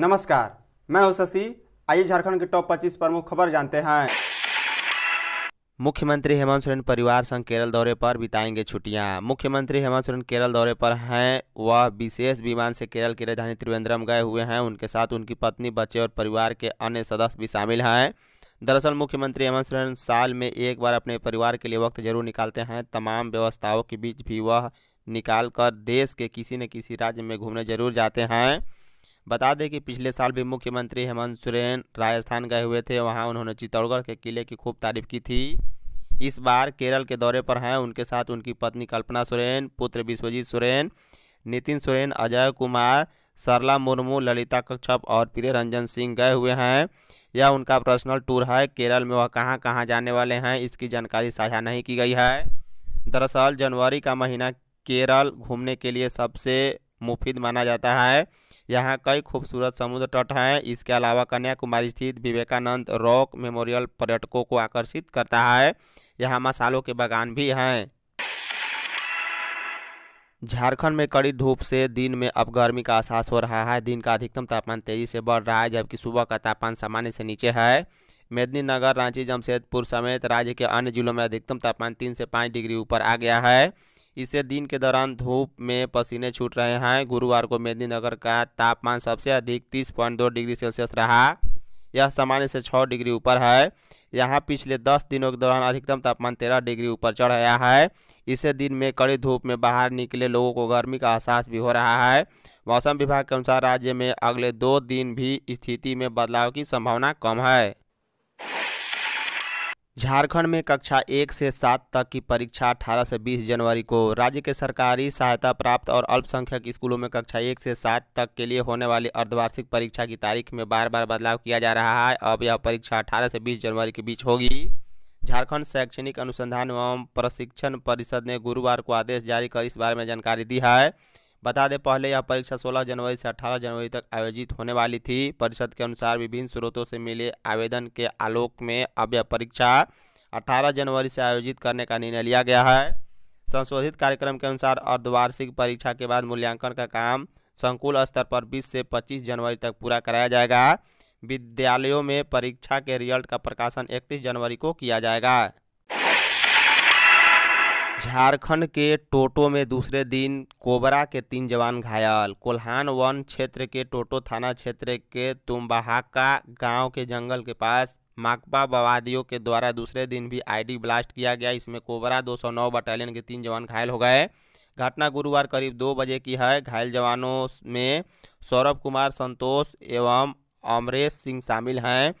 नमस्कार मैं हूं शशि आइए झारखंड के टॉप 25 प्रमुख खबर जानते हैं मुख्यमंत्री हेमंत सोरेन परिवार संग केरल दौरे पर बिताएंगे छुट्टियां मुख्यमंत्री हेमंत सोरेन केरल दौरे पर हैं वह विशेष विमान से केरल की राजधानी त्रिवेंद्रम गए हुए हैं उनके साथ उनकी पत्नी बच्चे और परिवार के अन्य सदस्य भी शामिल हैं दरअसल मुख्यमंत्री हेमंत सोरेन साल में एक बार अपने परिवार के लिए वक्त जरूर निकालते हैं तमाम व्यवस्थाओं के बीच भी वह निकाल कर देश के किसी न किसी राज्य में घूमने जरूर जाते हैं बता दें कि पिछले साल भी मुख्यमंत्री हेमंत सोरेन राजस्थान गए हुए थे वहाँ उन्होंने चित्तौड़गढ़ के किले की खूब तारीफ की थी इस बार केरल के दौरे पर हैं उनके साथ उनकी पत्नी कल्पना सोरेन पुत्र विश्वजीत सोरेन नितिन सोरेन अजय कुमार सरला मुर्मू ललिता कक्षप और प्रिय रंजन सिंह गए हुए हैं यह उनका पर्सनल टूर है केरल में वह कहाँ कहाँ जाने वाले हैं इसकी जानकारी साझा नहीं की गई है दरअसल जनवरी का महीना केरल घूमने के लिए सबसे मुफीद माना जाता है यहाँ कई खूबसूरत समुद्र तट हैं इसके अलावा कन्याकुमारी स्थित विवेकानंद रॉक मेमोरियल पर्यटकों को आकर्षित करता है यहाँ मसालों के बागान भी हैं झारखंड में कड़ी धूप से दिन में अब गर्मी का एहसास हो रहा है दिन का अधिकतम तापमान तेजी से बढ़ रहा है जबकि सुबह का तापमान सामान्य से नीचे है मेदिनीनगर रांची जमशेदपुर समेत राज्य के अन्य जिलों में अधिकतम तापमान तीन से पाँच डिग्री ऊपर आ गया है इससे दिन के दौरान धूप में पसीने छूट रहे हैं गुरुवार को मेदिनीनगर का तापमान सबसे अधिक तीस पॉइंट दो डिग्री सेल्सियस रहा यह सामान्य से छः डिग्री ऊपर है यहाँ पिछले दस दिनों के दौरान अधिकतम तापमान तेरह डिग्री ऊपर चढ़ गया है इसे दिन में कड़ी धूप में बाहर निकले लोगों को गर्मी का एहसास भी हो रहा है मौसम विभाग के अनुसार राज्य में अगले दो दिन भी स्थिति में बदलाव की संभावना कम है झारखंड में कक्षा एक से सात तक की परीक्षा 18 से 20 जनवरी को राज्य के सरकारी सहायता प्राप्त और अल्पसंख्यक स्कूलों में कक्षा एक से सात तक के लिए होने वाली अर्धवार्षिक परीक्षा की तारीख में बार बार बदलाव किया जा रहा है अब यह परीक्षा 18 से 20 जनवरी के बीच होगी झारखंड शैक्षणिक अनुसंधान एवं प्रशिक्षण परिषद ने गुरुवार को आदेश जारी कर इस बारे में जानकारी दी है बता दें पहले यह परीक्षा 16 जनवरी से 18 जनवरी तक आयोजित होने वाली थी परिषद के अनुसार विभिन्न स्रोतों से मिले आवेदन के आलोक में अब यह परीक्षा 18 जनवरी से आयोजित करने का निर्णय लिया गया है संशोधित कार्यक्रम के अनुसार अर्धवार्षिक परीक्षा के बाद मूल्यांकन का काम संकुल स्तर पर बीस से पच्चीस जनवरी तक पूरा कराया जाएगा विद्यालयों में परीक्षा के रिजल्ट का प्रकाशन 31 जनवरी को किया जाएगा झारखंड के टोटो में दूसरे दिन कोबरा के तीन जवान घायल कोल्हान वन क्षेत्र के टोटो थाना क्षेत्र के तुम्बहाका गांव के जंगल के पास माकपा बवादियों के द्वारा दूसरे दिन भी आईडी ब्लास्ट किया गया इसमें कोबरा 209 बटालियन के तीन जवान घायल हो गए घटना गुरुवार करीब दो बजे की है घायल जवानों में सौरभ कुमार संतोष एवं अमरेश सिंह शामिल हैं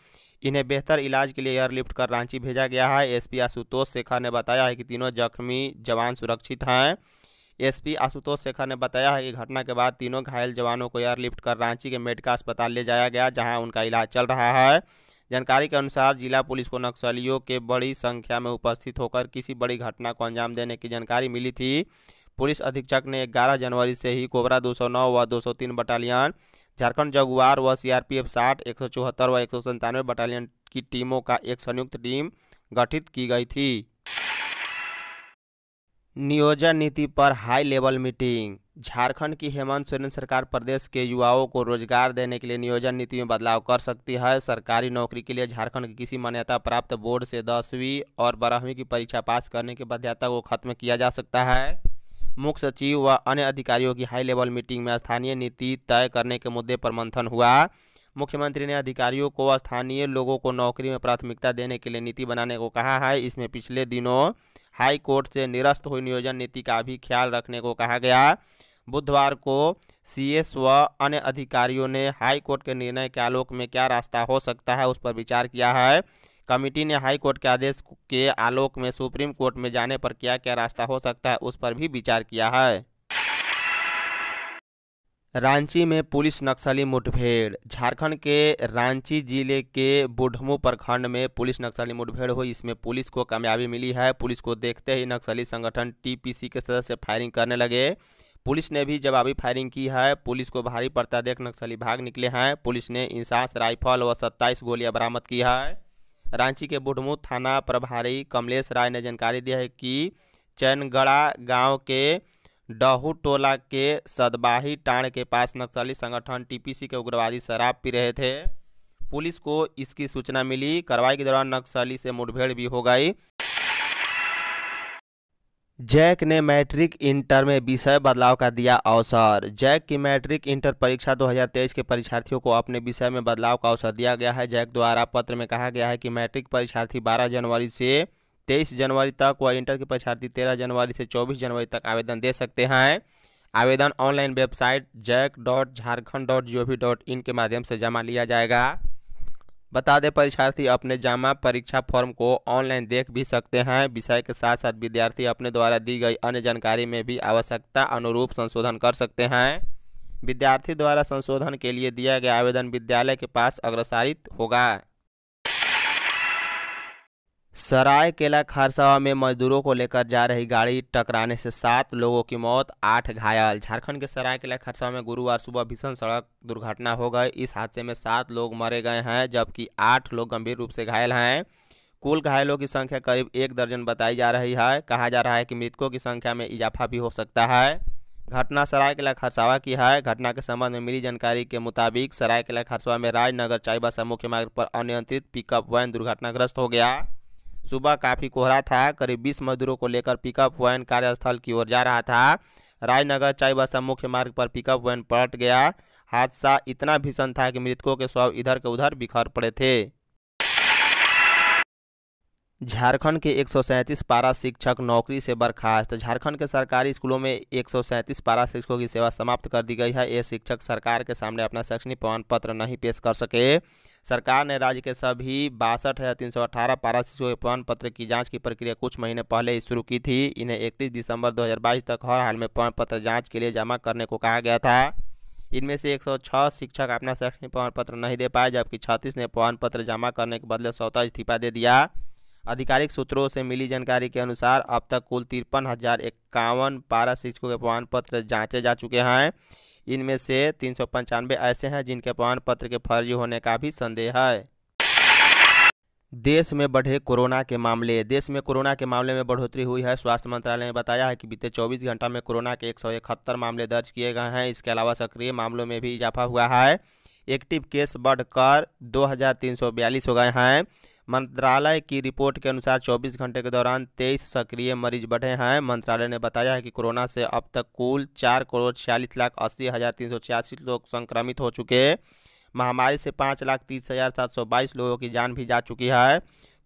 इन्हें बेहतर इलाज के लिए एयरलिफ्ट कर रांची भेजा गया है एसपी आशुतोष शेखर ने बताया है कि तीनों जख्मी जवान सुरक्षित हैं एसपी आशुतोष शेखर ने बताया है कि घटना के बाद तीनों घायल जवानों को एयरलिफ्ट कर रांची के मेडिका अस्पताल ले जाया गया जहाँ उनका इलाज चल रहा है जानकारी के अनुसार जिला पुलिस को नक्सलियों के बड़ी संख्या में उपस्थित होकर किसी बड़ी घटना को अंजाम देने की जानकारी मिली थी पुलिस अधीक्षक ने 11 जनवरी से ही कोबरा 209 व 203 बटालियन झारखंड जगुआर व सीआरपीएफ 60, 174 व एक बटालियन की टीमों का एक संयुक्त टीम गठित की गई थी नियोजन नीति पर हाई लेवल मीटिंग झारखंड की हेमंत सोरेन सरकार प्रदेश के युवाओं को रोजगार देने के लिए नियोजन नीति में बदलाव कर सकती है सरकारी नौकरी के लिए झारखंड के किसी मान्यता प्राप्त बोर्ड से दसवीं और बारहवीं की परीक्षा पास करने की बाध्यता को खत्म किया जा सकता है मुख्य सचिव व अन्य अधिकारियों की हाई लेवल मीटिंग में स्थानीय नीति तय करने के मुद्दे पर मंथन हुआ मुख्यमंत्री ने अधिकारियों को स्थानीय लोगों को नौकरी में प्राथमिकता देने के लिए नीति बनाने को कहा है इसमें पिछले दिनों हाई कोर्ट से निरस्त हुई नियोजन नीति का भी ख्याल रखने को कहा गया बुधवार को सीएस व अन्य अधिकारियों ने हाई कोर्ट के निर्णय के आलोक में क्या रास्ता हो सकता है उस पर विचार किया है कमेटी ने हाई कोर्ट के आदेश के आलोक में सुप्रीम कोर्ट में जाने पर क्या क्या रास्ता हो सकता है उस पर भी विचार किया है रांची में पुलिस नक्सली मुठभेड़ झारखंड के रांची जिले के बुढ़मु प्रखंड में पुलिस नक्सली मुठभेड़ हुई इसमें पुलिस को कामयाबी मिली है पुलिस को देखते ही नक्सली संगठन टीपीसी के सदस्य फायरिंग करने लगे पुलिस ने भी जवाबी फायरिंग की है पुलिस को भारी पड़ता देख नक्सली भाग निकले हैं पुलिस ने इंसास राइफल व सत्ताईस गोलियां बरामद की है रांची के बुढ़मू थाना प्रभारी कमलेश राय ने जानकारी दी है कि चैनगड़ा गांव के डहू टोला के सदबाही टाण के पास नक्सली संगठन टीपीसी के उग्रवादी शराब पी रहे थे पुलिस को इसकी सूचना मिली कार्रवाई के दौरान नक्सली से मुठभेड़ भी हो गई जैक ने मैट्रिक इंटर में विषय बदलाव का दिया अवसर जैक की मैट्रिक इंटर परीक्षा 2023 के परीक्षार्थियों को अपने विषय में बदलाव का अवसर दिया गया है जैक द्वारा पत्र में कहा गया है कि मैट्रिक परीक्षार्थी 12 जनवरी से 23 जनवरी तक व इंटर के परीक्षार्थी 13 जनवरी से 24 जनवरी तक आवेदन दे सकते हैं आवेदन online website JAC dot Jharkhand dot G O V dot in के माध्यम से जमा लिया जाएगा बता दें परीक्षार्थी अपने जमा परीक्षा फॉर्म को ऑनलाइन देख भी सकते हैं विषय के साथ साथ विद्यार्थी अपने द्वारा दी गई अन्य जानकारी में भी आवश्यकता अनुरूप संशोधन कर सकते हैं विद्यार्थी द्वारा संशोधन के लिए दिया गया आवेदन विद्यालय के पास अग्रसारित होगा सरायकेला खरसावा में मजदूरों को लेकर जा रही गाड़ी टकराने से सात लोगों की मौत आठ घायल झारखंड के सरायकेला खरसावा में गुरुवार सुबह भीषण सड़क दुर्घटना हो गई इस हादसे में सात लोग मरे गए हैं जबकि आठ लोग गंभीर रूप से घायल हैं कुल घायलों की संख्या करीब एक दर्जन बताई जा रही है कहा जा रहा है कि मृतकों की संख्या में इजाफा भी हो सकता है घटना सरायकेला खरसावा की है घटना के संबंध में मिली जानकारी के मुताबिक सरायकेला खरसावा में राजनगर चाईबासा मुख्य मार्ग पर अनियंत्रित पिकअप वैन दुर्घटनाग्रस्त हो गया सुबह काफ़ी कोहरा था करीब 20 मजदूरों को लेकर पिकअप वैन कार्यस्थल की ओर जा रहा था राजनगर चाईबासा मुख्य मार्ग पर पिकअप वैन पलट गया हादसा इतना भीषण था कि मृतकों के शव इधर के उधर बिखर पड़े थे झारखंड के एक पारा शिक्षक नौकरी से बर्खास्त झारखंड के सरकारी स्कूलों में एक पारा शिक्षकों की सेवा समाप्त कर दी गई है ये शिक्षक सरकार के सामने अपना शैक्षणिक प्रमाण पत्र नहीं पेश कर सके सरकार ने राज्य के सभी बासठ हज़ार तीन सौ अठारह पारा शिक्षकों के प्रमाण पत्र की जांच की प्रक्रिया कुछ महीने पहले ही शुरू की थी इन्हें इकतीस दिसंबर दो तक हर हाल में प्रमाण पत्र जाँच के लिए जमा करने को कहा गया था इनमें से 106 शिक्षक अपना शैक्षणिक प्रमाण पत्र नहीं दे पाए जबकि छत्तीस ने प्रमाण पत्र जमा करने के बदले सौता इस्तीफा दे दिया आधिकारिक सूत्रों से मिली जानकारी के अनुसार अब तक कुल तिरपन हज़ार इक्यावन पारा शिक्षकों के प्रमाण पत्र जाँचे जा चुके हैं इनमें से तीन सौ पंचानवे ऐसे हैं जिनके प्रमाण पत्र के फर्जी होने का भी संदेह है देश में बढ़े कोरोना के मामले देश में कोरोना के मामले में बढ़ोतरी हुई है स्वास्थ्य मंत्रालय ने बताया है कि बीते 24 घंटा में कोरोना के एक मामले दर्ज किए गए हैं इसके अलावा सक्रिय मामलों में भी इजाफा हुआ है एक्टिव केस बढ़कर 2342 हो गए हैं मंत्रालय की रिपोर्ट के अनुसार 24 घंटे के दौरान 23 सक्रिय मरीज बढ़े हैं मंत्रालय ने बताया है कि कोरोना से अब तक कुल चार करोड़ छियालीस लाख अस्सी हज़ार तीन सौ छियासी लोग संक्रमित हो चुके महामारी से पाँच लाख तीस हज़ार सात सौ बाईस लोगों की जान भी जा चुकी है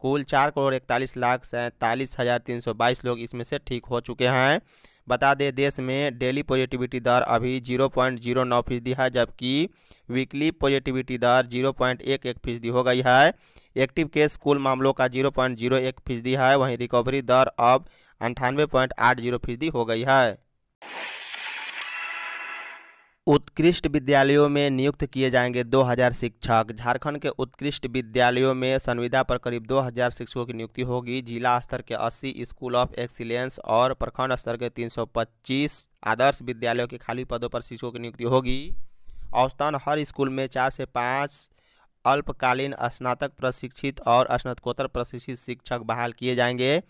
कुल चार करोड़ इकतालीस लाख सैंतालीस हज़ार तीन सौ बाईस लोग इसमें से ठीक हो चुके हैं बता दें देश में डेली पॉजिटिविटी दर अभी जीरो पॉइंट जीरो नौ फीसदी है जबकि वीकली पॉजिटिविटी दर जीरो पॉइंट एक एक फीसदी हो गई है एक्टिव केस कुल मामलों का जीरो पॉइंट जीरो एक फीसदी है वहीं रिकवरी दर अब अंठानवे पॉइंट आठ जीरो फीसदी हो गई है उत्कृष्ट विद्यालयों में नियुक्त किए जाएंगे 2000 शिक्षक झारखंड के उत्कृष्ट विद्यालयों में संविदा पर करीब 2000 शिक्षकों की नियुक्ति होगी जिला स्तर के 80 स्कूल ऑफ एक्सीलेंस और प्रखंड स्तर के 325 आदर्श विद्यालयों के खाली पदों पर शिक्षकों की नियुक्ति होगी औसतन हर स्कूल में चार से पाँच अल्पकालीन स्नातक प्रशिक्षित और स्नातकोत्तर प्रशिक्षित शिक्षक बहाल किए जाएंगे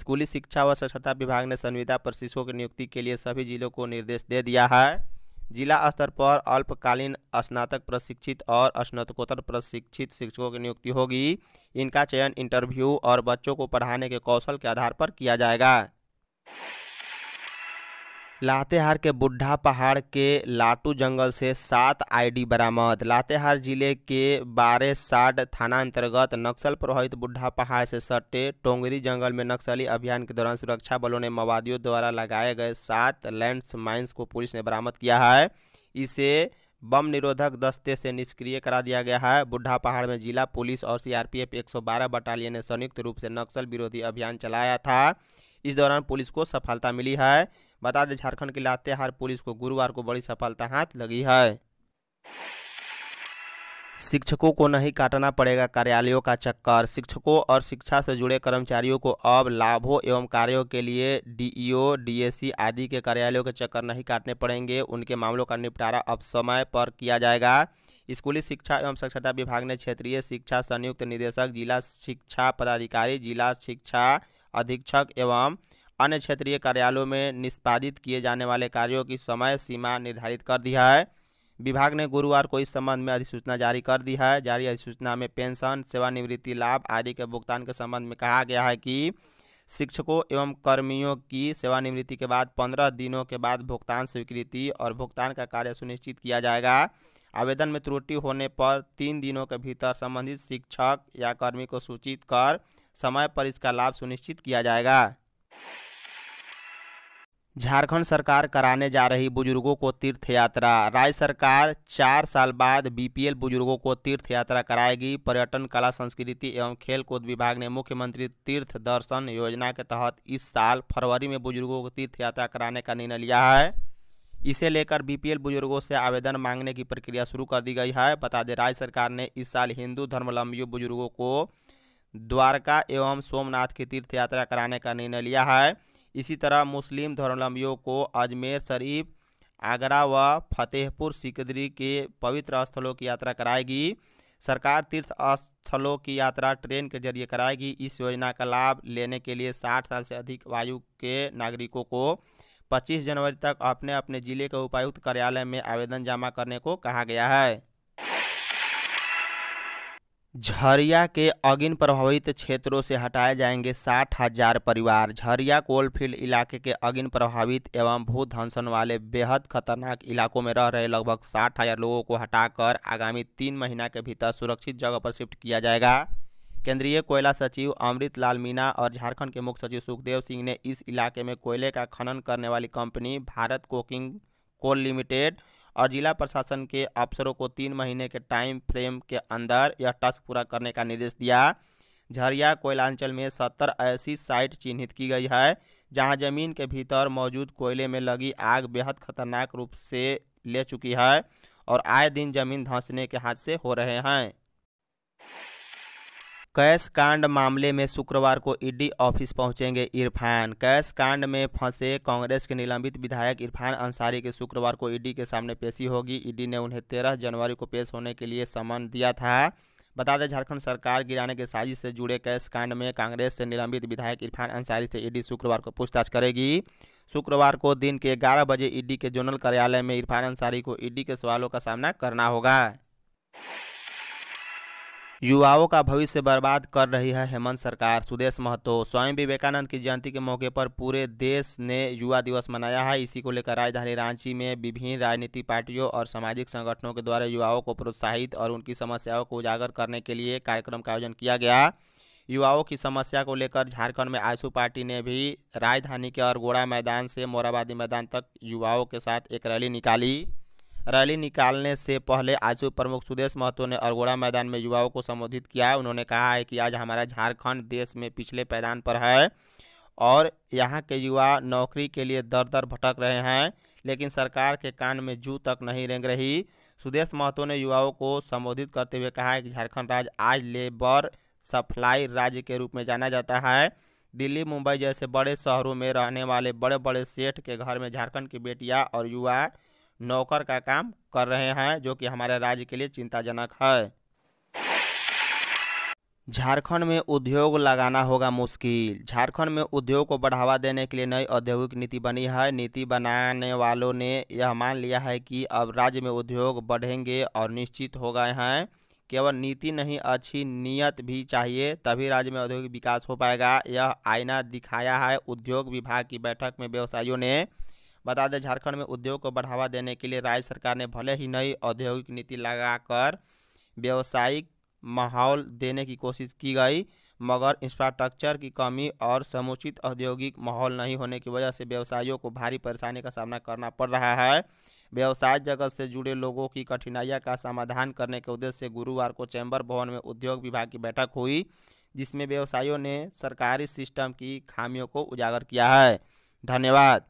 स्कूली शिक्षा व साक्षरता विभाग ने संविदा पर शिक्षकों की नियुक्ति के लिए सभी जिलों को निर्देश दे दिया है जिला स्तर पर अल्पकालीन स्नातक प्रशिक्षित और स्नातकोत्तर प्रशिक्षित शिक्षकों की नियुक्ति होगी इनका चयन इंटरव्यू और बच्चों को पढ़ाने के कौशल के आधार पर किया जाएगा लातेहार के बुढ़ा पहाड़ के लाटू जंगल से सात आईडी बरामद लातेहार जिले के बारेसाड थाना अंतर्गत नक्सल प्रभावित बुढ़ा पहाड़ से सटे टोंगरी जंगल में नक्सली अभियान के दौरान सुरक्षा बलों ने माओवादियों द्वारा लगाए गए सात लैंड माइंस को पुलिस ने बरामद किया है इसे बम निरोधक दस्ते से निष्क्रिय करा दिया गया है बुढ़ा पहाड़ में जिला पुलिस और सीआरपीएफ 112 बटालियन ने संयुक्त रूप से नक्सल विरोधी अभियान चलाया था इस दौरान पुलिस को सफलता मिली है बता दें झारखंड की लातेहार पुलिस को गुरुवार को बड़ी सफलता हाथ लगी है शिक्षकों को नहीं काटना पड़ेगा कार्यालयों का चक्कर शिक्षकों और शिक्षा से जुड़े कर्मचारियों को अब लाभों एवं कार्यों के लिए डीईओ डीएससी आदि के कार्यालयों के चक्कर नहीं काटने पड़ेंगे उनके मामलों का निपटारा अब समय पर किया जाएगा स्कूली शिक्षा एवं साक्षरता विभाग ने क्षेत्रीय शिक्षा संयुक्त निदेशक जिला शिक्षा पदाधिकारी जिला शिक्षा अधीक्षक एवं अन्य क्षेत्रीय कार्यालयों में निष्पादित किए जाने वाले कार्यों की समय सीमा निर्धारित कर दिया है विभाग ने गुरुवार को इस संबंध में अधिसूचना जारी कर दी है जारी अधिसूचना में पेंशन सेवानिवृत्ति लाभ आदि के भुगतान के संबंध में कहा गया है कि शिक्षकों एवं कर्मियों की सेवानिवृत्ति के बाद पंद्रह दिनों के बाद भुगतान स्वीकृति और भुगतान का कार्य सुनिश्चित किया जाएगा आवेदन में त्रुटि होने पर तीन दिनों के भीतर संबंधित शिक्षक या कर्मी को सूचित कर समय पर इसका लाभ सुनिश्चित किया जाएगा झारखंड सरकार कराने जा रही बुजुर्गों को तीर्थ यात्रा राज्य सरकार चार साल बाद बीपीएल बुजुर्गों को तीर्थ यात्रा कराएगी पर्यटन कला संस्कृति एवं खेलकूद विभाग ने मुख्यमंत्री तीर्थ दर्शन योजना के तहत इस साल फरवरी में बुजुर्गों को तीर्थ यात्रा कराने का निर्णय लिया है इसे लेकर बीपीएल बुजुर्गों से आवेदन मांगने की प्रक्रिया शुरू कर दी गई है बता दें राज्य सरकार ने इस साल हिंदू धर्मलंबियों बुजुर्गों को द्वारका एवं सोमनाथ की तीर्थ यात्रा कराने का निर्णय लिया है इसी तरह मुस्लिम धर्मलंबियों को अजमेर शरीफ आगरा व फतेहपुर सिकदरी के पवित्र स्थलों की यात्रा कराएगी सरकार तीर्थ स्थलों की यात्रा ट्रेन के जरिए कराएगी इस योजना का लाभ लेने के लिए 60 साल से अधिक आयु के नागरिकों को 25 जनवरी तक अपने अपने जिले के उपायुक्त कार्यालय में आवेदन जमा करने को कहा गया है झरिया के अग्न प्रभावित क्षेत्रों से हटाए जाएंगे साठ हजार परिवार झरिया कोलफील्ड इलाके के अग्न प्रभावित एवं भू धंसन वाले बेहद खतरनाक इलाकों में रह रहे लगभग साठ हजार लोगों को हटाकर आगामी तीन महीना के भीतर सुरक्षित जगह पर शिफ्ट किया जाएगा केंद्रीय कोयला सचिव अमृत लाल मीना और झारखंड के मुख्य सचिव सुखदेव सिंह ने इस इलाके में कोयले का खनन करने वाली company Bharat coking coal limited और जिला प्रशासन के अफसरों को तीन महीने के टाइम फ्रेम के अंदर यह टास्क पूरा करने का निर्देश दिया झरिया कोयलांचल में सत्तर ऐसी साइट चिन्हित की गई है जहां जमीन के भीतर मौजूद कोयले में लगी आग बेहद खतरनाक रूप से ले चुकी है और आए दिन जमीन धंसने के हादसे हो रहे हैं कैश कांड मामले में शुक्रवार को ईडी ऑफिस पहुंचेंगे इरफान कैश कांड में फंसे कांग्रेस के निलंबित विधायक इरफान अंसारी के शुक्रवार को ईडी के सामने पेशी होगी ईडी ने उन्हें तेरह जनवरी को पेश होने के लिए समन दिया था बता दें झारखंड सरकार गिराने के साजिश से जुड़े कैश कांड में कांग्रेस से निलंबित विधायक इरफान अंसारी से ईडी शुक्रवार को पूछताछ करेगी शुक्रवार को दिन के 11 बजे ईडी के जोनल कार्यालय में इरफान अंसारी को ईडी के सवालों का सामना करना होगा युवाओं का भविष्य बर्बाद कर रही है हेमंत सरकार सुदेश महतो स्वामी विवेकानंद की जयंती के मौके पर पूरे देश ने युवा दिवस मनाया है इसी को लेकर राजधानी रांची में विभिन्न राजनीतिक पार्टियों और सामाजिक संगठनों के द्वारा युवाओं को प्रोत्साहित और उनकी समस्याओं को उजागर करने के लिए कार्यक्रम का आयोजन किया गया युवाओं की समस्या को लेकर झारखंड में आयसू पार्टी ने भी राजधानी के अरगोड़ा मैदान से मोराबादी मैदान तक युवाओं के साथ एक रैली निकाली रैली निकालने से पहले आज प्रमुख सुदेश महतो ने अरगोड़ा मैदान में युवाओं को संबोधित किया उन्होंने कहा है कि आज हमारा झारखंड देश में पिछले पैदान पर है और यहाँ के युवा नौकरी के लिए दर दर भटक रहे हैं लेकिन सरकार के कान में जू तक नहीं रेंग रही सुदेश महतो ने युवाओं को संबोधित करते हुए कहा है कि झारखंड राज्य आज लेबर सप्लाई राज्य के रूप में जाना जाता है दिल्ली मुंबई जैसे बड़े शहरों में रहने वाले बड़े बड़े सेठ के घर में झारखंड की बेटियाँ और युवा नौकर का काम कर रहे हैं जो कि हमारे राज्य के लिए चिंताजनक है झारखंड में उद्योग लगाना होगा मुश्किल झारखंड में उद्योग को बढ़ावा देने के लिए नई औद्योगिक नीति बनी है नीति बनाने वालों ने यह मान लिया है कि अब राज्य में उद्योग बढ़ेंगे और निश्चित हो गए हैं केवल नीति नहीं अच्छी नीयत भी चाहिए तभी राज्य में औद्योगिक विकास हो पाएगा यह आईना दिखाया है उद्योग विभाग की बैठक में व्यवसायियों ने बता दें झारखंड में उद्योग को बढ़ावा देने के लिए राज्य सरकार ने भले ही नई औद्योगिक नीति लगाकर व्यवसायिक माहौल देने की कोशिश की गई मगर इंफ्रास्ट्रक्चर की कमी और समुचित औद्योगिक माहौल नहीं होने की वजह से व्यवसायियों को भारी परेशानी का सामना करना पड़ रहा है व्यवसाय जगत से जुड़े लोगों की कठिनाइयां का समाधान करने के उद्देश्य से गुरुवार को चैम्बर भवन में उद्योग विभाग की बैठक हुई जिसमें व्यवसायियों ने सरकारी सिस्टम की खामियों को उजागर किया है धन्यवाद